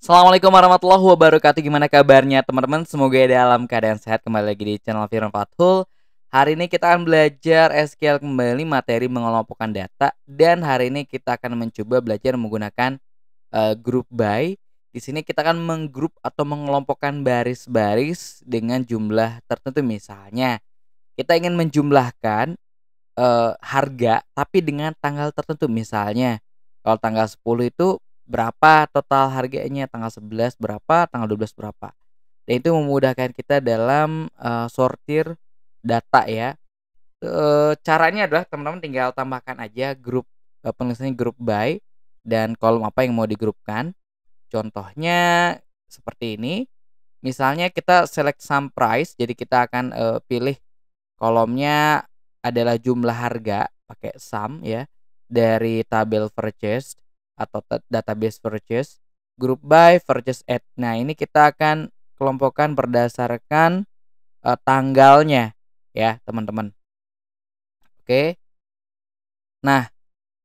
Assalamualaikum warahmatullahi wabarakatuh Gimana kabarnya teman-teman? Semoga dalam keadaan sehat Kembali lagi di channel Firman Fathul Hari ini kita akan belajar SQL kembali materi mengelompokkan data Dan hari ini kita akan mencoba belajar menggunakan uh, group by Di sini kita akan menggrup atau mengelompokkan baris-baris dengan jumlah tertentu Misalnya kita ingin menjumlahkan uh, harga tapi dengan tanggal tertentu Misalnya kalau tanggal 10 itu berapa total harganya, tanggal 11 berapa, tanggal 12 berapa. Dan itu memudahkan kita dalam uh, sortir data ya. E, caranya adalah teman-teman tinggal tambahkan aja grup uh, penulisannya grup by dan kolom apa yang mau digrupkan. Contohnya seperti ini. Misalnya kita select sum price, jadi kita akan uh, pilih kolomnya adalah jumlah harga pakai sum ya dari tabel purchase atau database purchase, group by purchase at. Nah, ini kita akan kelompokkan berdasarkan uh, tanggalnya ya, teman-teman. Oke. Nah,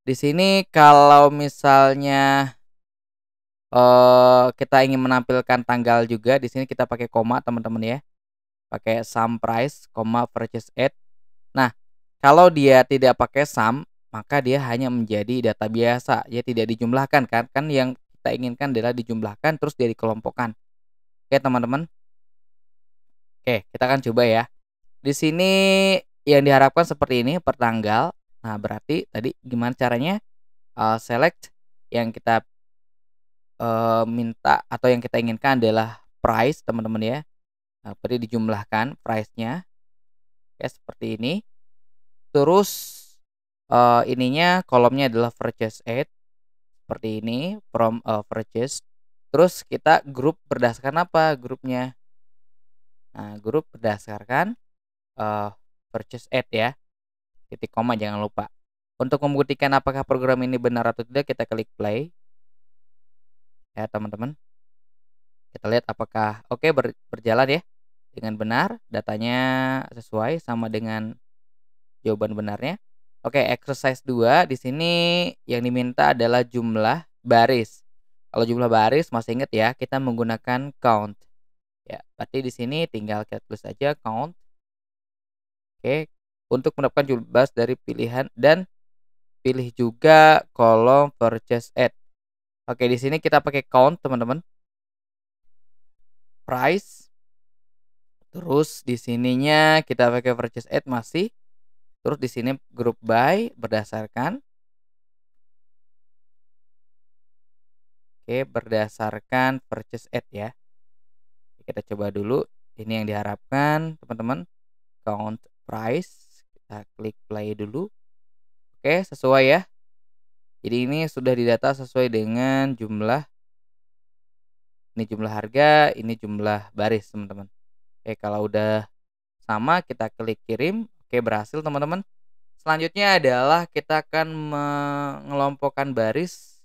di sini kalau misalnya uh, kita ingin menampilkan tanggal juga, di sini kita pakai koma, teman-teman ya. Pakai sum price, koma purchase at. Nah, kalau dia tidak pakai sum, maka dia hanya menjadi data biasa ya tidak dijumlahkan kan kan yang kita inginkan adalah dijumlahkan terus dia dikelompokkan oke teman-teman oke kita akan coba ya di sini yang diharapkan seperti ini per tanggal nah berarti tadi gimana caranya uh, select yang kita uh, minta atau yang kita inginkan adalah price teman-teman ya nah, berarti dijumlahkan price nya oke seperti ini terus uh, ininya kolomnya adalah purchase aid seperti ini from uh, purchase terus kita grup berdasarkan apa grupnya nah grup berdasarkan uh, purchase aid ya titik koma jangan lupa untuk membuktikan apakah program ini benar atau tidak kita klik play ya teman-teman kita lihat apakah oke okay, ber, berjalan ya dengan benar datanya sesuai sama dengan jawaban benarnya Oke, exercise 2 di sini yang diminta adalah jumlah baris. Kalau jumlah baris masih ingat ya, kita menggunakan count. Ya, berarti di sini tinggal kita tulis aja count. Oke, untuk mendapatkan jumlah baris dari pilihan dan pilih juga kolom purchase ad. Oke, di sini kita pakai count, teman-teman. Price. Terus di sininya kita pakai purchase ad masih Terus di sini group by berdasarkan Oke, berdasarkan purchase ad ya. Kita coba dulu ini yang diharapkan, teman-teman. Count price, kita klik play dulu. Oke, sesuai ya. Jadi ini sudah didata sesuai dengan jumlah ini jumlah harga, ini jumlah baris, teman-teman. Oke, kalau udah sama kita klik kirim. Oke, berhasil teman-teman. Selanjutnya adalah kita akan mengelompokkan baris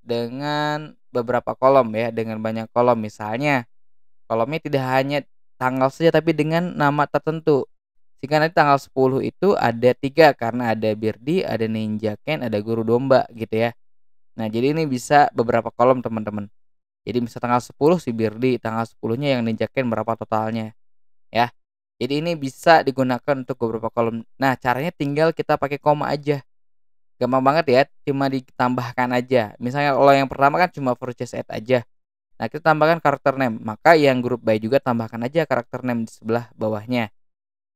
dengan beberapa kolom ya, dengan banyak kolom. Misalnya, kolomnya tidak hanya tanggal saja tapi dengan nama tertentu. Sehingga nanti tanggal 10 itu ada tiga karena ada Birdi, ada Ninja Ken, ada Guru Domba gitu ya. Nah, jadi ini bisa beberapa kolom teman-teman. Jadi bisa tanggal 10 si Birdi, tanggal 10-nya yang Ninja Ken berapa totalnya. Ya. Jadi ini bisa digunakan untuk beberapa kolom. Nah, caranya tinggal kita pakai koma aja. Gampang banget ya, cuma ditambahkan aja. Misalnya kalau yang pertama kan cuma just add aja. Nah, kita tambahkan karakter name. Maka yang grup by juga tambahkan aja karakter name di sebelah bawahnya.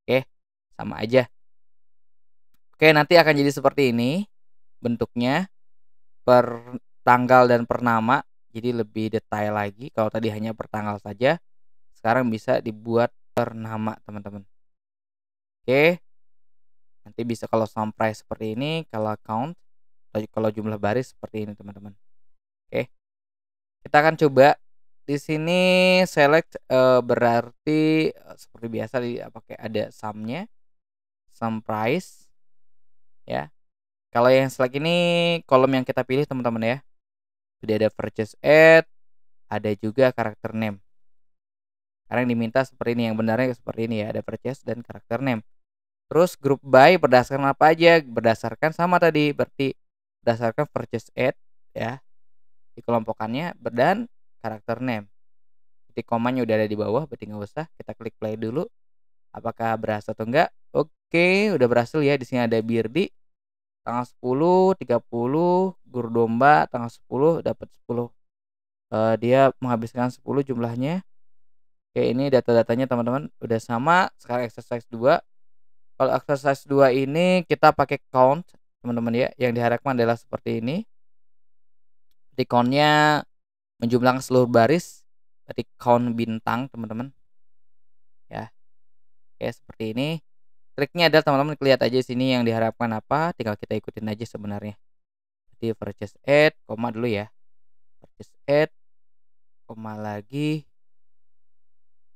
Oke, sama aja. Oke, nanti akan jadi seperti ini bentuknya per tanggal dan per nama. Jadi lebih detail lagi. Kalau tadi hanya per tanggal saja, sekarang bisa dibuat nama teman-teman oke nanti bisa kalau sampai seperti ini kalau count kalau jumlah baris seperti ini teman-teman oke kita akan coba di sini select uh, berarti uh, seperti biasa di eh, pakai ada sumnya sum price ya kalau yang select ini kolom yang kita pilih teman-teman ya jadi ada purchase ad ada juga karakter name yang diminta seperti ini yang benarnya seperti ini ya, ada purchase dan karakter name. Terus group by berdasarkan apa aja? Berdasarkan sama tadi, berarti berdasarkan purchase ad ya. di kelompokannya dan karakter name. Titik komanya udah ada di bawah, berarti nggak usah. Kita klik play dulu. Apakah berhasil atau enggak? Oke, udah berhasil ya. Di sini ada Birdi tanggal 10, 30, guru domba tanggal 10 dapat 10. Uh, eh, dia menghabiskan 10 jumlahnya. Oke, ini data-datanya teman-teman udah sama. Sekarang exercise 2. Kalau exercise 2 ini kita pakai count, teman-teman ya. Yang diharapkan adalah seperti ini. Di countnya menjumlahkan seluruh baris. Tadi count bintang, teman-teman. Ya. Oke, seperti ini. Triknya adalah teman-teman lihat aja sini yang diharapkan apa, tinggal kita ikutin aja sebenarnya. Jadi purchase add koma dulu ya. Purchase add koma lagi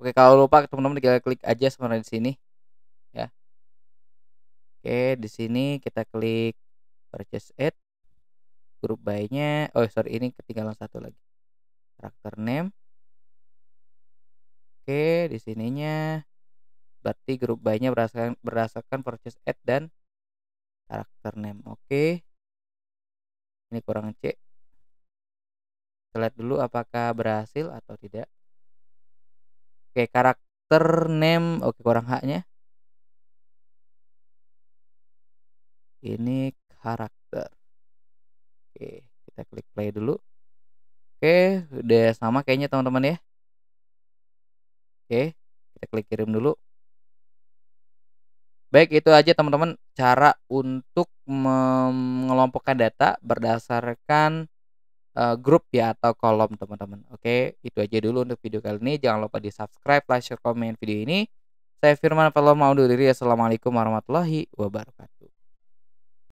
Oke, kalau lupa teman-teman tinggal klik aja sebenarnya di sini ya. Oke, di sini kita klik purchase add grup buy-nya. Oh, sorry ini ketinggalan satu lagi. character name. Oke, di sininya berarti grup buy-nya berdasarkan berdasarkan purchase ad dan karakter name. Oke. Ini kurang C. Kita lihat dulu apakah berhasil atau tidak. Oke, karakter name, oke kurang haknya. Ini karakter. Oke, kita klik play dulu. Oke, udah sama kayaknya teman-teman ya. Oke, kita klik kirim dulu. Baik, itu aja teman-teman cara untuk mengelompokkan data berdasarkan uh, grup ya atau kolom teman-teman. Oke, itu aja dulu untuk video kali ini. Jangan lupa di subscribe, like, share, komen video ini. Saya Firman Palomo undur diri. Assalamualaikum warahmatullahi wabarakatuh.